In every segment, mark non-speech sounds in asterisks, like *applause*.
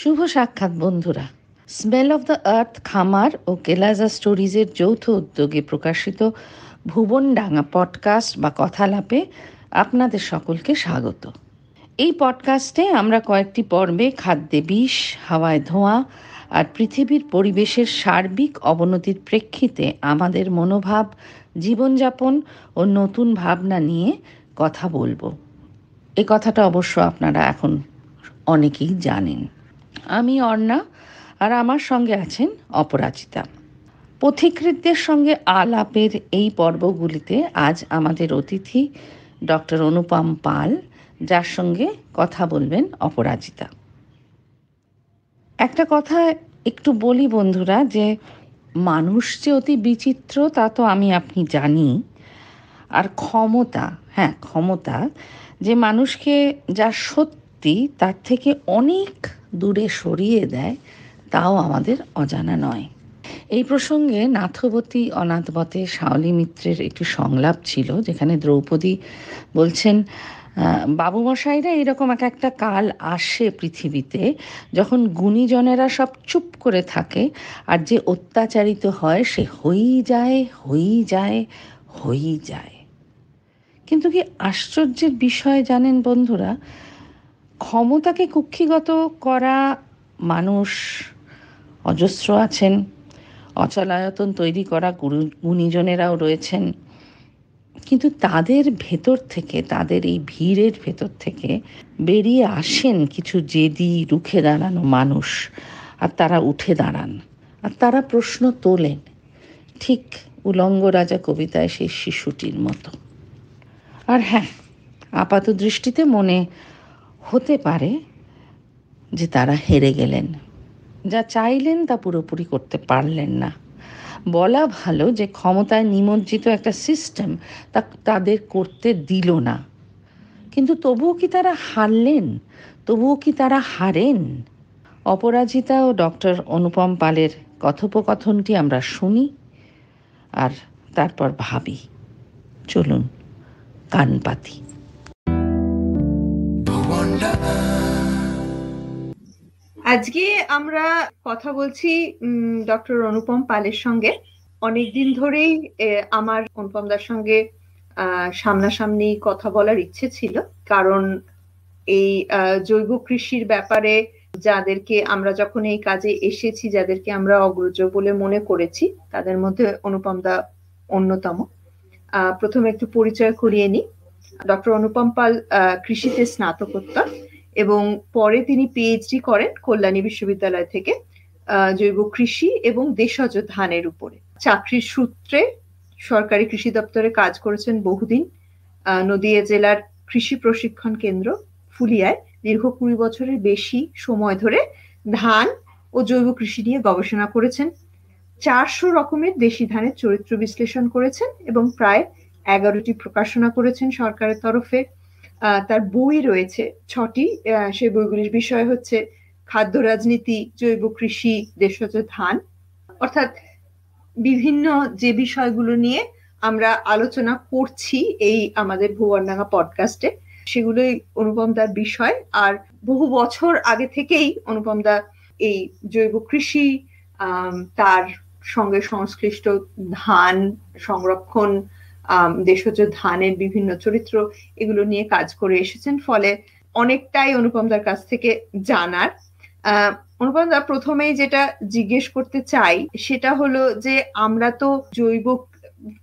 শুভ সাক্ষাৎ বন্ধুরা smell of the earth খামার ও কেলাজা স্টোরিজের যৌথ উদ্যোগে প্রকাশিত ভুবন ডাঙা পডকাস্ট বা কথালাপে আপনাদের সকলকে স্বাগত এই পডকাস্টে আমরা কয়েকটি পর্বে খাদ্যে বিষ হাওয়ায় ধোঁয়া আর পৃথিবীর পরিবেশের সার্বিক অবনতির প্রেক্ষিতে আমাদের মনোভাব জীবনযাপন ও নতুন ভাবনা নিয়ে কথা বলবো এ কথাটা অবশ্য আপনারা এখন অনেকেই জানেন আমি অর্ণা আর আমার সঙ্গে আছেন অপরাজিতা পথিকৃতদের সঙ্গে আলাপের এই পর্বগুলিতে আজ আমাদের অতিথি ডক্টর অনুপম পাল যার সঙ্গে কথা বলবেন অপরাজিতা একটা কথা একটু বলি বন্ধুরা যে মানুষ যে অতি বিচিত্র তা তো আমি আপনি জানি আর ক্ষমতা হ্যাঁ ক্ষমতা যে মানুষকে যা সত্য শক্তি তার থেকে অনেক দূরে সরিয়ে দেয় তাও আমাদের অজানা নয় এই প্রসঙ্গে নাথবতী অনাথবতে শাওলি মিত্রের একটি সংলাপ ছিল যেখানে দ্রৌপদী বলছেন বাবুমশাইরা এরকম এক একটা কাল আসে পৃথিবীতে যখন গুণীজনেরা সব চুপ করে থাকে আর যে অত্যাচারিত হয় সে হই যায় হই যায় হই যায় কিন্তু কি আশ্চর্যের বিষয় জানেন বন্ধুরা ক্ষমতাকে কুক্ষিগত করা মানুষ অজস্র আছেন অচলায়তন তৈরি করা গুরু গুণীজনেরাও রয়েছেন কিন্তু তাদের ভেতর থেকে তাদের এই ভিড়ের ভেতর থেকে বেরিয়ে আসেন কিছু জেদি রুখে দাঁড়ানো মানুষ আর তারা উঠে দাঁড়ান আর তারা প্রশ্ন তোলেন ঠিক উলঙ্গ রাজা কবিতায় সেই শিশুটির মতো আর হ্যাঁ আপাত দৃষ্টিতে মনে হতে পারে যে তারা হেরে গেলেন যা চাইলেন তা পুরোপুরি করতে পারলেন না বলা ভালো যে ক্ষমতায় নিমজ্জিত একটা সিস্টেম তা তাদের করতে দিল না কিন্তু তবুও কি তারা হারলেন তবুও কি তারা হারেন অপরাজিতা ও ডক্টর অনুপম পালের কথোপকথনটি আমরা শুনি আর তারপর ভাবি চলুন কান পাতি আজকে আমরা কথা বলছি ডক্টর অনুপম পালের সঙ্গে অনেকদিন ধরেই আমার অনুপম দার সঙ্গে সামনাসামনি কথা বলার ইচ্ছে ছিল কারণ এই জৈব কৃষির ব্যাপারে যাদেরকে আমরা যখন এই কাজে এসেছি যাদেরকে আমরা অগ্রজ বলে মনে করেছি তাদের মধ্যে অনুপম দা অন্যতম প্রথমে একটু পরিচয় করিয়ে নিই ডক্টর অনুপম পাল কৃষিতে স্নাতকোত্তর এবং পরে তিনি পিএইচডি করেন কল্যাণী বিশ্ববিদ্যালয় থেকে জৈব কৃষি এবং দেশজ ধানের উপরে চাকরির সূত্রে সরকারি কৃষি দপ্তরে কাজ করেছেন বহুদিন নদিয়া জেলার কৃষি প্রশিক্ষণ কেন্দ্র ফুলিয়ায় দীর্ঘ কুড়ি বছরের বেশি সময় ধরে ধান ও জৈব কৃষি নিয়ে গবেষণা করেছেন চারশো রকমের দেশি ধানের চরিত্র বিশ্লেষণ করেছেন এবং প্রায় এগারোটি প্রকাশনা করেছেন সরকারের তরফে তার বই রয়েছে ছটি সেই বইগুলির বিষয় হচ্ছে খাদ্য রাজনীতি জৈব কৃষি দেশজ ধান অর্থাৎ বিভিন্ন যে বিষয়গুলো নিয়ে আমরা আলোচনা করছি এই আমাদের ভুবনডাঙ্গা পডকাস্টে সেগুলোই অনুপম দার বিষয় আর বহু বছর আগে থেকেই অনুপম দা এই জৈব কৃষি তার সঙ্গে সংশ্লিষ্ট ধান সংরক্ষণ দেশজ ধানের বিভিন্ন চরিত্র এগুলো নিয়ে কাজ করে এসেছেন ফলে অনেকটাই অনুপমদার কাছ থেকে জানার অনুপমদা প্রথমেই যেটা জিজ্ঞেস করতে চাই সেটা হলো যে আমরা তো জৈব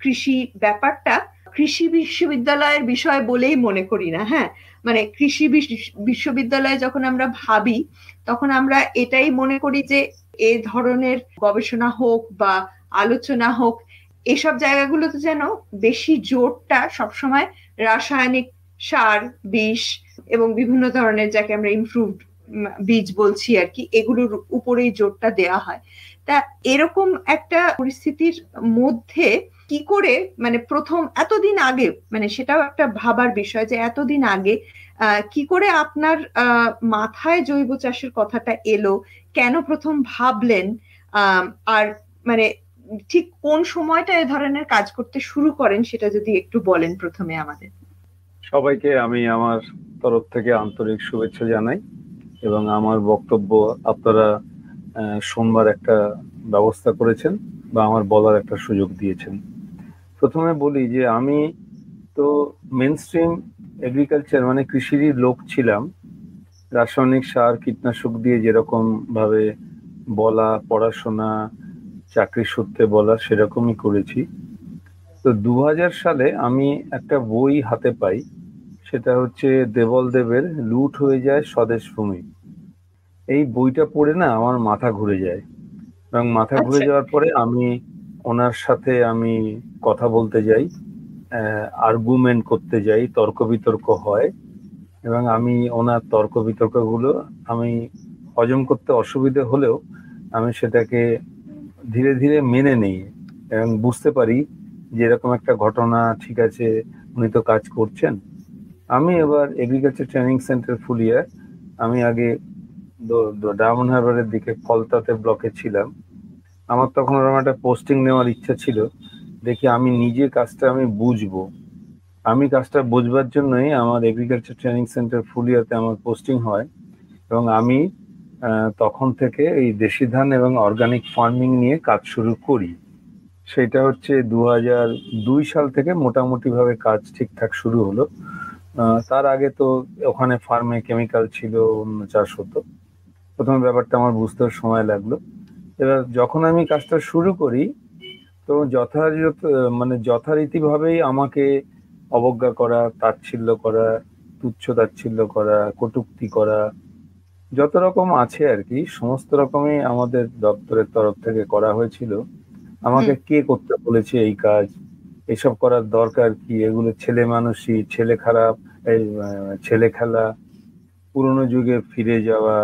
কৃষি ব্যাপারটা কৃষি বিশ্ববিদ্যালয়ের বিষয় বলেই মনে করি না হ্যাঁ মানে কৃষি বিশ্ববিদ্যালয়ে যখন আমরা ভাবি তখন আমরা এটাই মনে করি যে এ ধরনের গবেষণা হোক বা আলোচনা হোক এইসব জায়গাগুলোতে যেন বেশি জোরটা সবসময় রাসায়নিক সার বিষ এবং বিভিন্ন ধরনের যাকে আমরা ইমপ্রুভড বীজ বলছি আর কি এগুলোর উপরেই জোরটা দেয়া হয় তা এরকম একটা পরিস্থিতির মধ্যে কি করে মানে প্রথম এতদিন আগে মানে সেটাও একটা ভাবার বিষয় যে এতদিন আগে কি করে আপনার মাথায় জৈব চাষের কথাটা এলো কেন প্রথম ভাবলেন আর মানে ঠিক কোন সময়টা এ ধরনের কাজ করতে শুরু করেন সেটা যদি একটু বলেন প্রথমে আমাদের সবাইকে আমি আমার তরফ থেকে আন্তরিক শুভেচ্ছা জানাই এবং আমার বক্তব্য আপনারা সোমবার একটা ব্যবস্থা করেছেন বা আমার বলার একটা সুযোগ দিয়েছেন প্রথমে বলি যে আমি তো মেন স্ট্রিম এগ্রিকালচার মানে কৃষিরই লোক ছিলাম রাসায়নিক সার কীটনাশক দিয়ে যেরকমভাবে বলা পড়াশোনা চাকরি সূত্রে বলা সেরকমই করেছি তো দু সালে আমি একটা বই হাতে পাই সেটা হচ্ছে দেবল দেবের লুট হয়ে যায় স্বদেশ ভূমি এই বইটা পড়ে না আমার মাথা ঘুরে যায় এবং মাথা ঘুরে আচ্ছা। যাওয়ার পরে আমি ওনার সাথে আমি কথা বলতে যাই আর্গুমেন্ট করতে যাই তর্ক বিতর্ক হয় এবং আমি ওনার তর্ক বিতর্কগুলো আমি হজম করতে অসুবিধে হলেও আমি সেটাকে ধীরে ধীরে মেনে নেই এবং বুঝতে পারি যে এরকম একটা ঘটনা ঠিক আছে উনি তো কাজ করছেন আমি এবার এগ্রিকালচার ট্রেনিং সেন্টার ফুলিয়ার আমি আগে ডায়মন্ড হারবারের দিকে ফলতাতে ব্লকে ছিলাম আমার তখন ওরকম একটা পোস্টিং নেওয়ার ইচ্ছা ছিল দেখি আমি নিজে কাজটা আমি বুঝবো আমি কাজটা বুঝবার জন্যই আমার এগ্রিকালচার ট্রেনিং সেন্টার ফুলিয়াতে আমার পোস্টিং হয় এবং আমি তখন থেকে এই দেশি ধান এবং অর্গানিক ফার্মিং নিয়ে কাজ শুরু করি সেটা হচ্ছে দু দুই সাল থেকে মোটামুটিভাবে কাজ ঠিকঠাক শুরু হলো তার আগে তো ওখানে ফার্মে কেমিক্যাল ছিল অন্য চাষ হতো প্রথমে ব্যাপারটা আমার বুঝতে সময় লাগলো এবার যখন আমি কাজটা শুরু করি তো যথাযথ মানে যথারীতিভাবেই আমাকে অবজ্ঞা করা তাচ্ছিল্য করা তুচ্ছ তাচ্ছিল্য করা কটুক্তি করা যত রকম আছে আর কি সমস্ত রকমই আমাদের দপ্তরের তরফ থেকে করা হয়েছিল আমাকে কে করতে বলেছে এই কাজ এসব করার দরকার কি এগুলো ছেলে মানুষই ছেলে খারাপ এই ছেলে খেলা পুরনো যুগে ফিরে যাওয়া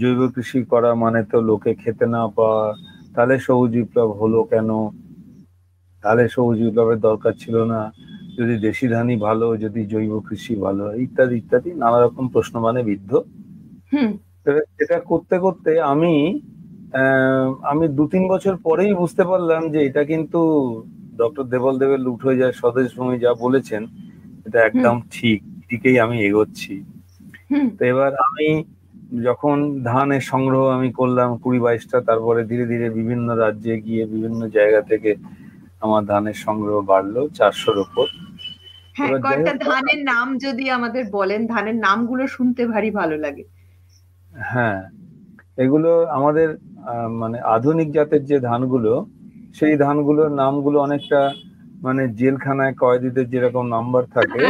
জৈব কৃষি করা মানে তো লোকে খেতে না পাওয়া তাহলে সবুজ বিপ্লব হলো কেন তাহলে সবুজ বিপ্লবের দরকার ছিল না যদি দেশি ধানই ভালো যদি জৈব কৃষি ভালো ইত্যাদি ইত্যাদি নানা রকম মানে বিদ্ধ এটা করতে করতে আমি আমি দু তিন বছর পরেই বুঝতে পারলাম যে এটা কিন্তু ডক্টর দেবল দেবের লুট হয়ে যায় স্বদেশ ভূমি যা বলেছেন এটা একদম ঠিক দিকেই আমি এগোচ্ছি তো এবার আমি যখন ধানের সংগ্রহ আমি করলাম কুড়ি বাইশটা তারপরে ধীরে ধীরে বিভিন্ন রাজ্যে গিয়ে বিভিন্ন জায়গা থেকে আমার ধানের সংগ্রহ বাড়লো চারশোর ওপর হ্যাঁ কয়েকটা ধানের নাম যদি আমাদের বলেন ধানের নামগুলো শুনতে ভারী ভালো লাগে হ্যাঁ এগুলো আমাদের মানে আধুনিক জাতের যে ধানগুলো সেই ধানগুলোর নামগুলো অনেকটা মানে জেলখানায় কয়েদিদের যেরকম নাম্বার থাকে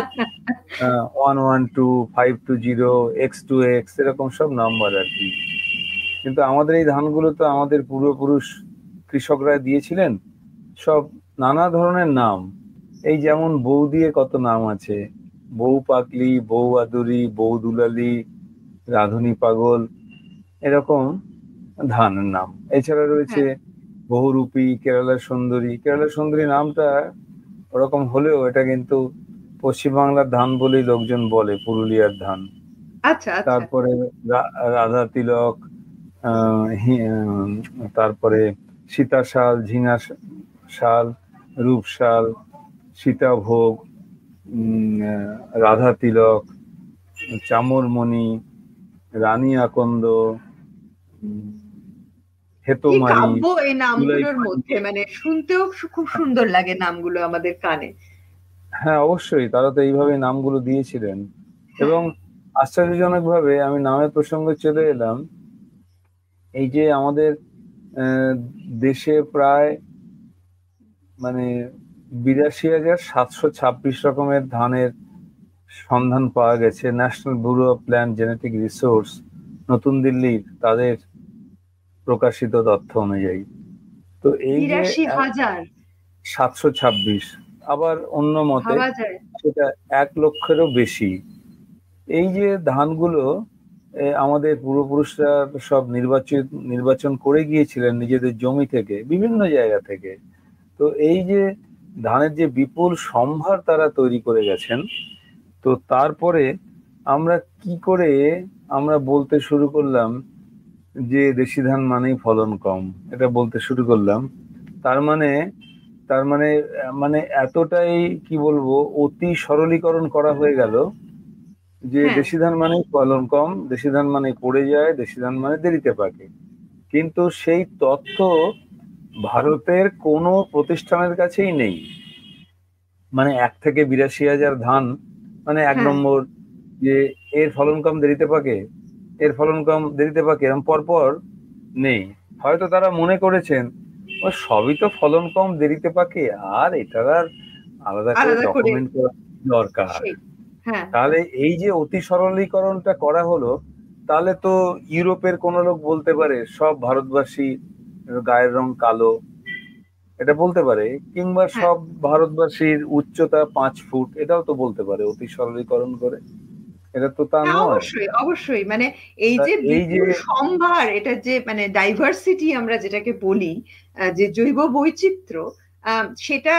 one one two five two zero X two X এরকম সব নাম্বার আর কি কিন্তু আমাদের এই ধানগুলো তো আমাদের পূর্বপুরুষ কৃষকরা দিয়েছিলেন সব নানা ধরনের নাম এই যেমন বউ দিয়ে কত নাম আছে বউ পাকলি বউ আদুরি বউ দুলালি রাধুনী পাগল এরকম ধানের নাম এছাড়া রয়েছে হ্যাঁ। বহুরূপী কেরালা সুন্দরী কেরালা সুন্দরী নামটা ওরকম হলেও এটা কিন্তু পশ্চিমবাংলার ধান বলেই লোকজন বলে পুরুলিয়ার ধান আচ্ছা, আচ্ছা। তারপরে রাধা তিলক তারপরে সীতাশাল ঝিঙা শাল রূপশাল সীতাভোগ রাধা তিলক চামরমণি রানী আকন্দ কাব্য এই নামগুলোর মধ্যে মানে শুনতেও খুব সুন্দর লাগে নামগুলো আমাদের কানে হ্যাঁ অবশ্যই তারা তো এইভাবে নামগুলো দিয়েছিলেন হ্যাঁ। এবং আশ্চর্যজনক ভাবে আমি নামের প্রসঙ্গে চলে এলাম এই যে আমাদের দেশে প্রায় মানে বিরাশি হাজার সাতশো ছাব্বিশ রকমের ধানের সন্ধান পাওয়া গেছে National Bureau of Plant Genetic Resource নতুন দিল্লির তাদের প্রকাশিত তথ্য অনুযায়ী তো এই যে সাতশো ছাব্বিশ আবার অন্য মতে সেটা এক লক্ষেরও বেশি এই যে ধানগুলো আমাদের পূর্বপুরুষরা সব নির্বাচিত নির্বাচন করে গিয়েছিলেন নিজেদের জমি থেকে বিভিন্ন জায়গা থেকে তো এই যে ধানের যে বিপুল সম্ভার তারা তৈরি করে গেছেন তো তারপরে আমরা কি করে আমরা বলতে শুরু করলাম যে দেশি ধান মানেই ফলন কম এটা বলতে শুরু করলাম তার মানে তার মানে মানে এতটাই কি বলবো অতি সরলীকরণ করা হয়ে গেল যে হ্যাঁ। দেশি ধান মানেই ফলন কম দেশি ধান মানে পড়ে যায় দেশি ধান মানে দেরিতে পাকে কিন্তু সেই তথ্য ভারতের কোনো প্রতিষ্ঠানের কাছেই নেই মানে এক থেকে বিরাশি হাজার ধান মানে এক হ্যাঁ। নম্বর যে এর ফলন কম দেরিতে পাকে এর ফলন কম দেরিতে পাকে এরকম পরপর নেই হয়তো তারা মনে করেছেন সবই তো ফলন কম দেরিতে পাকে আর এটার আর আলাদা করে ডকুমেন্ট করা দরকার হ্যাঁ। তাহলে এই যে অতি সরলীকরণটা করা হলো তাহলে তো ইউরোপের কোন লোক বলতে পারে সব ভারতবাসী গায়ের রং কালো এটা বলতে পারে কিংবা হ্যাঁ। সব ভারতবাসীর উচ্চতা পাঁচ ফুট এটাও তো বলতে পারে অতি সরলীকরণ করে এটা তো তা হ্যাঁ, নয় অবশ্যই অবশ্যই মানে এই যে সম্ভার এটা যে মানে ডাইভার্সিটি আমরা যেটাকে বলি যে জৈব বৈচিত্র্য সেটা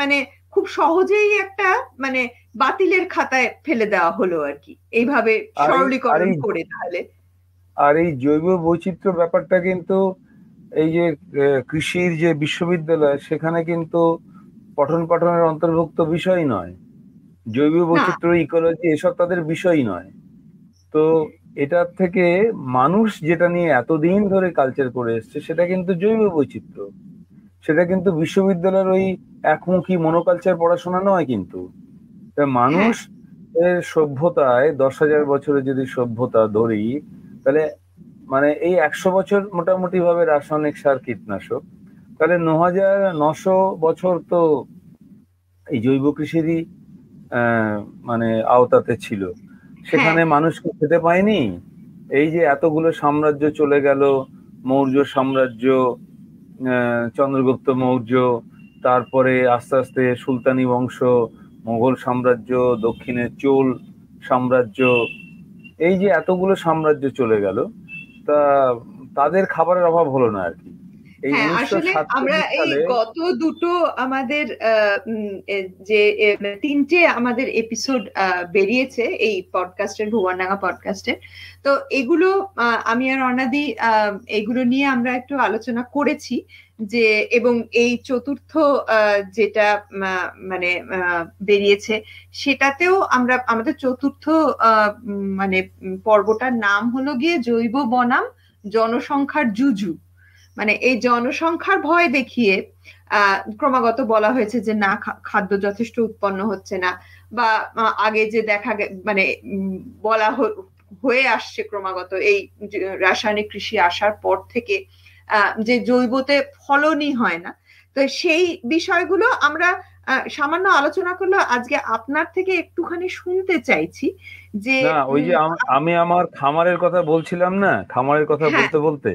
মানে খুব সহজেই একটা মানে বাতিলের খাতায় ফেলে দেওয়া হলো আর কি এইভাবে সরলীকরণ করে তাহলে আর এই জৈব বৈচিত্র্য ব্যাপারটা কিন্তু এই যে কৃষির যে বিশ্ববিদ্যালয় সেখানে কিন্তু পঠন পাঠনের অন্তর্ভুক্ত বিষয় নয় জৈব বৈচিত্র্য ইকোলজি এসব তাদের বিষয় নয় তো এটার থেকে মানুষ যেটা নিয়ে এতদিন ধরে কালচার করে এসছে সেটা কিন্তু জৈব বৈচিত্র্য সেটা কিন্তু বিশ্ববিদ্যালয়ের ওই একমুখী মনোকালচার পড়াশোনা নয় কিন্তু মানুষ হ্যাঁ। সভ্যতায় দশ হাজার বছরের যদি সভ্যতা ধরি তাহলে মানে এই একশো বছর মোটামুটি ভাবে রাসায়নিক সার কীটনাশক তাহলে ন হাজার নশো বছর তো এই জৈব কৃষিরই মানে আওতাতে ছিল হ্যাঁ। সেখানে মানুষকে খেতে পায়নি এই যে এতগুলো সাম্রাজ্য চলে গেল মৌর্য সাম্রাজ্য চন্দ্রগুপ্ত মৌর্য তারপরে আস্তে আস্তে সুলতানি বংশ মোগল সাম্রাজ্য দক্ষিণে চোল সাম্রাজ্য এই যে এতগুলো সাম্রাজ্য চলে গেল তা তাদের খাবারের অভাব হলো না আর কি হ্যাঁ, আমরা এই গত দুটো আমাদের যে তিনটে আমাদের এপিসোড বেরিয়েছে এই পডকাস্টের ভুবনডাঙ্গা পডকাস্টের তো এগুলো আমি আর অনাদি এগুলো নিয়ে আমরা একটু আলোচনা করেছি যে এবং এই চতুর্থ যেটা মানে বেরিয়েছে সেটাতেও আমরা আমাদের চতুর্থ মানে পর্বটার নাম হলো গিয়ে জৈব বনাম জনসংখ্যার জুজু মানে এই জনসংখ্যার ভয় দেখিয়ে ক্রমাগত বলা হয়েছে যে না খাদ্য যথেষ্ট উৎপন্ন হচ্ছে না বা আগে যে দেখা মানে বলা হয়ে আসছে ক্রমাগত এই রাসায়নিক কৃষি আসার পর থেকে যে জৈবতে ফলনই হয় না তো সেই বিষয়গুলো আমরা সামান্য আলোচনা করলো আজকে আপনার থেকে একটুখানি শুনতে চাইছি যে ওই যে আমি আমার খামারের কথা বলছিলাম না খামারের কথা হ্যাঁ। বলতে বলতে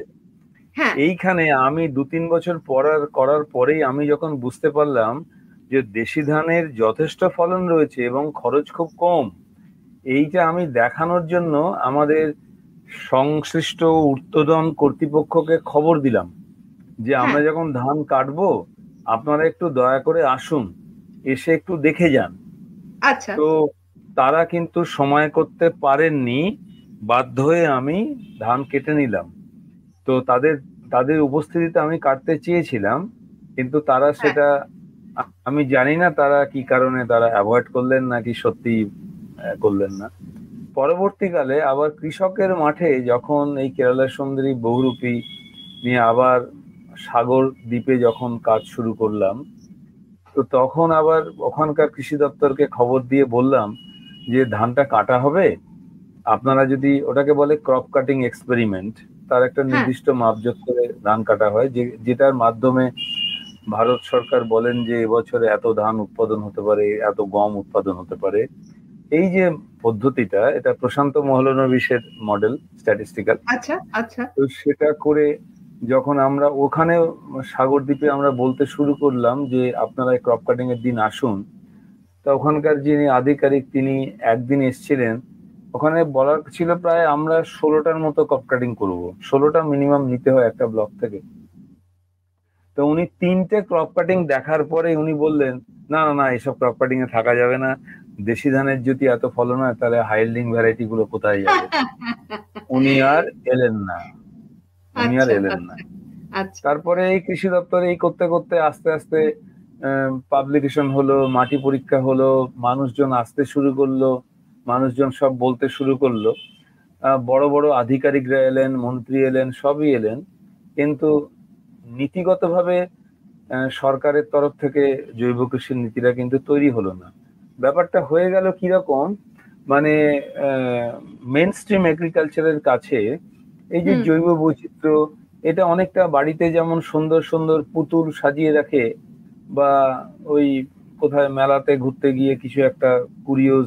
হ্যাঁ। এইখানে আমি দু তিন বছর পড়ার করার পরেই আমি যখন বুঝতে পারলাম যে দেশি ধানের যথেষ্ট ফলন রয়েছে এবং খরচ খুব কম এইটা আমি দেখানোর জন্য আমাদের সংশ্লিষ্ট উত্তোদন কর্তৃপক্ষকে খবর দিলাম যে হ্যাঁ। আমরা যখন ধান কাটবো আপনারা একটু দয়া করে আসুন এসে একটু দেখে যান আচ্ছা তো তারা কিন্তু সময় করতে পারেননি বাধ্য হয়ে আমি ধান কেটে নিলাম তো তাদের তাদের উপস্থিতিতে আমি কাটতে চেয়েছিলাম কিন্তু তারা হ্যাঁ। সেটা আমি জানি না তারা কি কারণে তারা অ্যাভয়েড করলেন নাকি সত্যি করলেন না পরবর্তীকালে আবার কৃষকের মাঠে যখন এই কেরালা সুন্দরী বহুরূপী নিয়ে আবার সাগর দ্বীপে যখন কাজ শুরু করলাম তো তখন আবার ওখানকার কৃষি দপ্তরকে খবর দিয়ে বললাম যে ধানটা কাটা হবে আপনারা যদি ওটাকে বলে ক্রপ কাটিং এক্সপেরিমেন্ট তার একটা হ্যাঁ। নির্দিষ্ট মাপজোক করে ধান কাটা হয় যে যেটার মাধ্যমে ভারত সরকার বলেন যে এবছরে এত ধান উৎপাদন হতে পারে এত গম উৎপাদন হতে পারে এই যে পদ্ধতিটা এটা প্রশান্ত মহলনবিশের মডেল স্ট্যাটিস্টিক্যাল আচ্ছা আচ্ছা তো সেটা করে যখন আমরা ওখানে সাগর দ্বীপে আমরা বলতে শুরু করলাম যে আপনারা ক্রপ কাটিং এর দিন আসুন তা ওখানকার যিনি আধিকারিক তিনি একদিন এসেছিলেন ওখানে বলার ছিল প্রায় আমরা ষোলোটার মতো ক্রপ কাটিং করব ষোলোটা মিনিমাম নিতে হয় একটা ব্লক থেকে তো উনি তিনটে ক্রপ কাটিং দেখার পরে উনি বললেন না না না এসব ক্রপ কাটিং এ থাকা যাবে না দেশি ধানের যদি এত ফলন হয় তাহলে হাইল্ডিং ভ্যারাইটি গুলো কোথায় যাবে উনি আর এলেন না উনি আর আচ্ছা, এলেন না আচ্ছা, আচ্ছা। তারপরে এই কৃষি দপ্তর এই করতে করতে আস্তে আস্তে পাবলিকেশন হলো মাটি পরীক্ষা হলো মানুষজন আসতে শুরু করলো মানুষজন সব বলতে শুরু করলো বড় বড় আধিকারিকরা এলেন মন্ত্রী এলেন সবই এলেন কিন্তু নীতিগতভাবে সরকারের তরফ থেকে জৈব কৃষির নীতিটা কিন্তু তৈরি হলো না ব্যাপারটা হয়ে গেল কিরকম মানে মেন স্ট্রিম এগ্রিকালচারের কাছে এই যে জৈব বৈচিত্র্য এটা অনেকটা বাড়িতে যেমন সুন্দর সুন্দর পুতুল সাজিয়ে রাখে বা ওই কোথায় মেলাতে ঘুরতে গিয়ে কিছু একটা কুরিওজ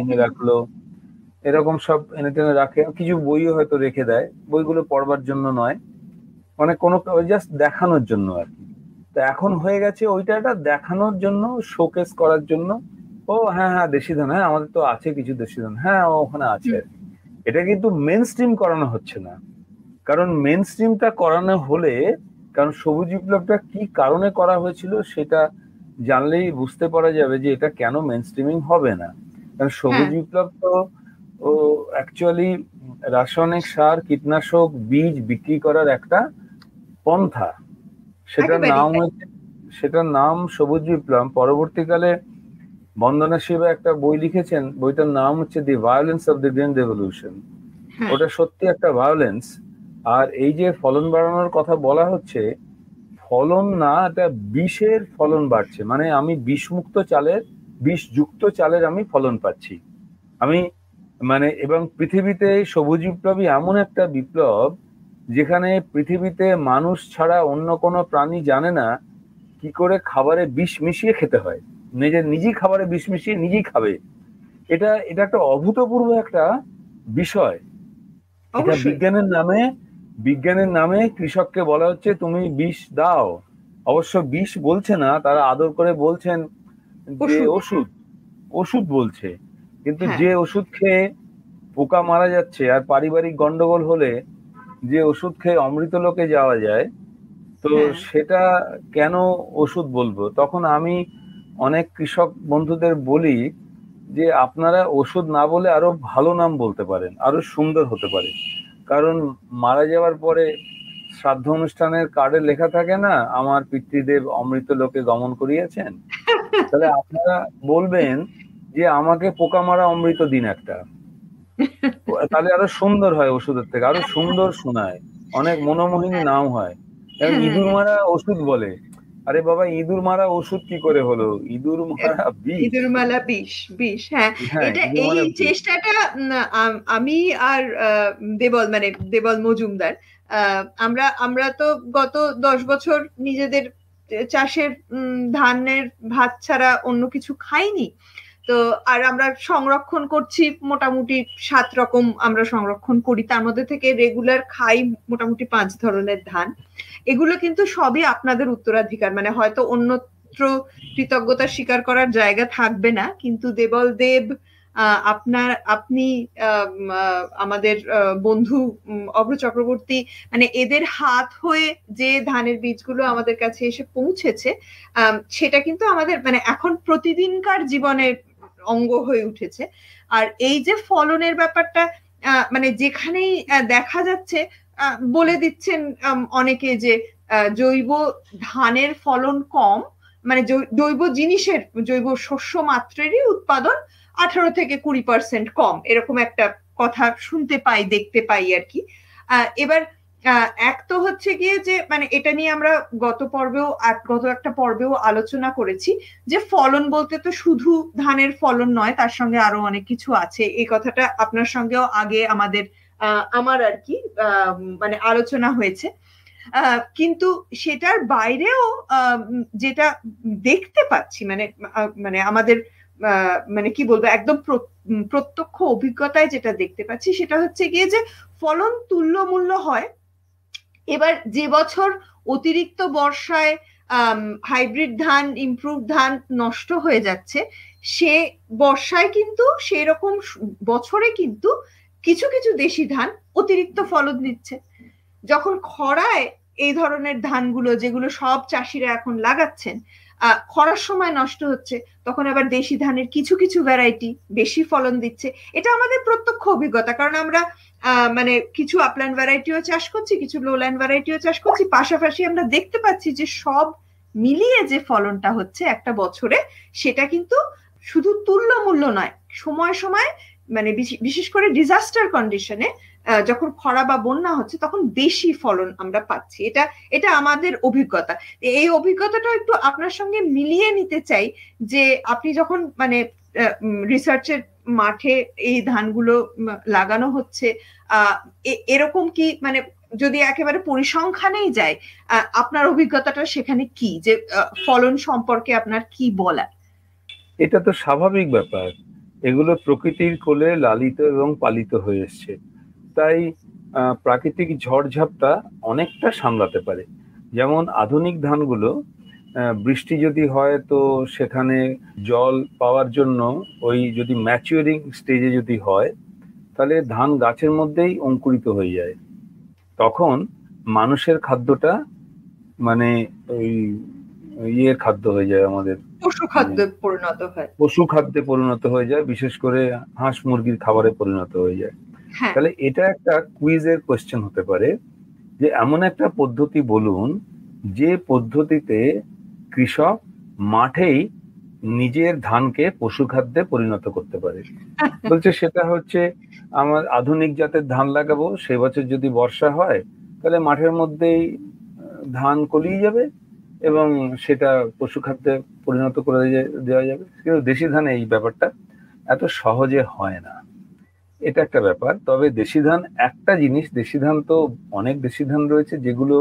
এনে রাখলো এরকম সব এনে টেনে রাখে কিছু বইও হয়তো রেখে দেয় বইগুলো পড়বার জন্য নয় মানে কোনো জাস্ট দেখানোর জন্য আর কি তো এখন হয়ে গেছে ওইটাটা দেখানোর জন্য শোকেস করার জন্য ও হ্যাঁ হ্যাঁ দেশি ধান হ্যাঁ আমাদের তো আছে কিছু দেশি ধান হ্যাঁ ওখানে আছে এটা কিন্তু মেন স্ট্রিম করানো হচ্ছে না কারণ মেন স্ট্রিমটা করানো হলে কারণ সবুজ বিপ্লবটা কি কারণে করা হয়েছিল সেটা জানলেই বুঝতে পারা যাবে যে এটা কেন মেন স্ট্রিমিং হবে না কারণ সবুজ হ্যাঁ। বিপ্লব তো ও অ্যাকচুয়ালি রাসায়নিক সার কীটনাশক বীজ বিক্রি করার একটা পন্থা সেটার নাম সেটার নাম সবুজ বিপ্লব পরবর্তীকালে বন্দনা শিবা একটা বই লিখেছেন বইটার নাম হচ্ছে the Violence of the Green Revolution ওটা সত্যি একটা ভায়োলেন্স আর এই যে ফলন বাড়ানোর কথা বলা হচ্ছে ফলন না এটা বিষের ফলন বাড়ছে মানে আমি বিষমুক্ত চালের বিষযুক্ত চালের আমি ফলন পাচ্ছি আমি মানে এবং পৃথিবীতে সবুজ বিপ্লবী এমন একটা বিপ্লব যেখানে পৃথিবীতে মানুষ ছাড়া অন্য কোনো প্রাণী জানে না কি করে খাবারে বিষ মিশিয়ে খেতে হয় নিজের নিজেই খাবারে বিষ মিশিয়ে নিজেই খাবে এটা এটা একটা অভূতপূর্ব একটা বিষয় এটা বিজ্ঞানের নামে বিজ্ঞানের নামে কৃষককে বলা হচ্ছে তুমি বিষ দাও অবশ্য বিষ বলছে না তারা আদর করে বলছেন যে ওষুধ ওষুধ বলছে কিন্তু হ্যাঁ। যে ওষুধ খেয়ে পোকা মারা যাচ্ছে আর পারিবারিক গন্ডগোল হলে যে ওষুধ খেয়ে অমৃত লোকে যাওয়া যায় তো হ্যাঁ। সেটা কেন ওষুধ বলবো তখন আমি অনেক কৃষক বন্ধুদের বলি যে আপনারা ওষুধ না বলে আরো ভালো নাম বলতে পারেন আরো সুন্দর হতে পারে কারণ মারা যাওয়ার পরে শ্রাদ্ধ অনুষ্ঠানের কার্ডে লেখা থাকে না আমার পিতৃদেব অমৃত লোকে গমন করিয়েছেন *laughs* তাহলে আপনারা বলবেন যে আমাকে পোকা মারা অমৃত দিন একটা তাহলে আরো সুন্দর হয় ওষুধের থেকে আরো সুন্দর শোনায় অনেক মনোমোহিন নাম হয় ইঁদুর মারা ওষুধ বলে আরে বাবা ইঁদুর মারা ওষুধ কি করে হলো ইঁদুর মারা বিষ ইঁদুর মারা বিষ বিষ হ্যাঁ, হ্যাঁ এটা এই চেষ্টাটা আমি আর দেবল মানে দেবল মজুমদার আমরা আমরা তো গত দশ বছর নিজেদের চাষের ধানের ভাত ছাড়া অন্য কিছু খাইনি আহ তো আর আমরা সংরক্ষণ করছি মোটামুটি সাত রকম আমরা সংরক্ষণ করি তার মধ্যে থেকে রেগুলার খাই মোটামুটি পাঁচ ধরনের ধান এগুলো কিন্তু সবই আপনাদের উত্তরাধিকার মানে হয়তো অন্যত্র কৃতজ্ঞতা স্বীকার করার জায়গা থাকবে না কিন্তু দেবল দেব আপনার আপনি আমাদের বন্ধু অভ্র চক্রবর্তী মানে এদের হাত হয়ে যে ধানের বীজগুলো আমাদের কাছে এসে পৌঁছেছে সেটা কিন্তু আমাদের মানে এখন প্রতিদিনকার জীবনের অঙ্গ হয়ে উঠেছে আর এই যে ফলনের ব্যাপারটা মানে যেখানেই দেখা যাচ্ছে বলে দিচ্ছেন অনেকে যে জৈব ধানের ফলন কম মানে জৈব জিনিসের জৈব শস্য মাত্রেরই উৎপাদন আঠারো থেকে কুড়ি পার্সেন্ট কম এরকম একটা কথা শুনতে পাই দেখতে পাই আর কি এবার এক তো হচ্ছে গিয়ে যে মানে এটা নিয়ে আমরা গত পর্বেও গত একটা পর্বেও আলোচনা করেছি যে ফলন বলতে তো শুধু ধানের ফলন নয় তার সঙ্গে আরো অনেক কিছু আছে এই কথাটা আপনার সঙ্গেও আগে আমাদের আমার আর কি মানে আলোচনা হয়েছে কিন্তু সেটার বাইরেও যেটা দেখতে পাচ্ছি মানে মানে আমাদের মানে কি বলবো একদম প্রত্যক্ষ অভিজ্ঞতায় যেটা দেখতে পাচ্ছি সেটা হচ্ছে গিয়ে যে ফলন তুল্যমূল্য হয় এবার যে বছর অতিরিক্ত বর্ষায় হাইব্রিড ধান ইমপ্রুভ ধান নষ্ট হয়ে যাচ্ছে সে বর্ষায় কিন্তু সেই রকম বছরে কিন্তু কিছু কিছু দেশি ধান অতিরিক্ত ফলন নিচ্ছে যখন খরায় এই ধরনের ধানগুলো যেগুলো সব চাষিরা এখন লাগাচ্ছেন খরার সময় নষ্ট হচ্ছে তখন আবার দেশি ধানের কিছু কিছু ভ্যারাইটি বেশি ফলন দিচ্ছে এটা আমাদের প্রত্যক্ষ অভিজ্ঞতা কারণ আমরা মানে কিছু আপল্যান্ড ভ্যারাইটিও চাষ করছি কিছু লোল্যান্ড ভ্যারাইটিও চাষ করছি পাশাপাশি আমরা দেখতে পাচ্ছি যে সব মিলিয়ে যে ফলনটা হচ্ছে একটা বছরে সেটা কিন্তু শুধু মূল্য নয় সময় সময় মানে বিশেষ করে ডিজাস্টার কন্ডিশনে যখন খরা বা বন্যা হচ্ছে তখন বেশি ফলন আমরা পাচ্ছি এটা এটা আমাদের অভিজ্ঞতা এই অভিজ্ঞতাটা একটু আপনার সঙ্গে মিলিয়ে নিতে চাই যে আপনি যখন মানে রিসার্চের মাঠে এই ধানগুলো লাগানো হচ্ছে এরকম কি মানে যদি একেবারে পরিসংখ্যানেই যায় আপনার অভিজ্ঞতাটা সেখানে কি যে ফলন সম্পর্কে আপনার কি বলা এটা তো স্বাভাবিক ব্যাপার এগুলো প্রকৃতির কোলে লালিত এবং পালিত হয়ে এসছে তাই প্রাকৃতিক ঝড়ঝাপটা অনেকটা সামলাতে পারে যেমন আধুনিক ধানগুলো বৃষ্টি যদি হয় তো সেখানে জল পাওয়ার জন্য ওই যদি ম্যাচিওরিং স্টেজে যদি হয় তাহলে ধান গাছের মধ্যেই অঙ্কুরিত হয়ে যায় তখন মানুষের খাদ্যটা মানে ওই ইয়ে খাদ্য হয়ে যায় আমাদের পশু খাদ্যে পরিণত হয় পশু খাদ্যে পরিণত হয়ে যায় বিশেষ করে হাঁস মুরগির খাবারে পরিণত হয়ে যায় হ্যাঁ। তাহলে এটা একটা কুইজের কোয়েশ্চেন হতে পারে যে এমন একটা পদ্ধতি বলুন যে পদ্ধতিতে কৃষক মাঠেই নিজের ধানকে পশু খাদ্যে পরিণত করতে পারে *laughs* বলছে সেটা হচ্ছে আমার আধুনিক জাতের ধান লাগাবো সে বছর যদি বর্ষা হয় তাহলে মাঠের মধ্যেই ধান কলিয়ে যাবে এবং সেটা পশু খাদ্যে পরিণত করে দেওয়া যাবে কিন্তু দেশি ধানে এই ব্যাপারটা এত সহজে হয় না এটা একটা ব্যাপার তবে দেশি ধান একটা জিনিস দেশি ধান তো অনেক দেশি ধান রয়েছে যেগুলো